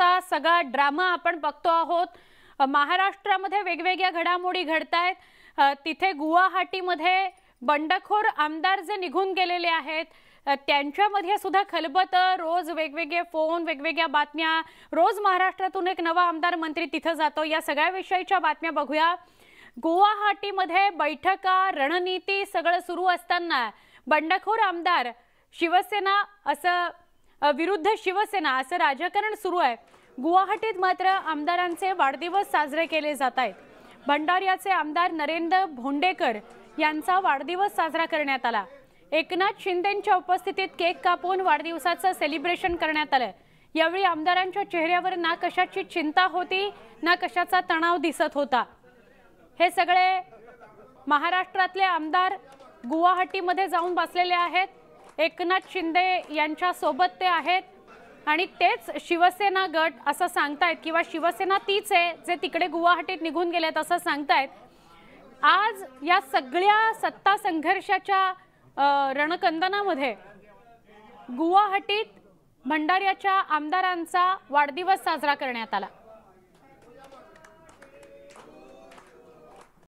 आजचा सगळा ड्रामा आपण बघतो आहोत महाराष्ट्रामध्ये वेगवेगळ्या घडामोडी घडत आहेत तिथे गुवाहाटीमध्ये बंडखोर आमदार जे निघून गेलेले आहेत त्यांच्यामध्ये सुद्धा खलबत रोज वेगवेगळे फोन वेगवेगळ्या बातम्या रोज महाराष्ट्रातून एक नवा आमदार मंत्री तिथं जातो या सगळ्या सगळ्याविषयीच्या बातम्या बघूया गुवाहाटीमध्ये बैठका रणनीती सगळं सुरू असताना बंडखोर आमदार शिवसेना असं विरुद्ध शिवसेना असं राजकारण सुरू आहे गुवाहाटीत मात्र आमदारांचे वाढदिवस साजरे केले जात आहेत भंडाऱ्याचे आमदार नरेंद्र भोंडेकर यांचा वाढदिवस साजरा करण्यात आला एकनाथ शिंदेच्या उपस्थितीत केक कापून वाढदिवसाचं सेलिब्रेशन करण्यात आलं यावेळी आमदारांच्या चेहऱ्यावर ना कशाची चिंता होती ना कशाचा तणाव दिसत होता हे सगळे महाराष्ट्रातले आमदार गुवाहाटीमध्ये जाऊन बसलेले आहेत एकनाथ शिंदे यांच्यासोबत ते आहेत आणि तेच शिवसेना गट असं सांगतायत किंवा शिवसेना तीच आहे जे तिकडे गुवाहाटीत निघून गेलेत असं सांगतायत आज या सगळ्या सत्ता संघर्षाच्या रणकंदनामध्ये गुवाहाटीत भंडाऱ्याच्या आमदारांचा वाढदिवस साजरा करण्यात आला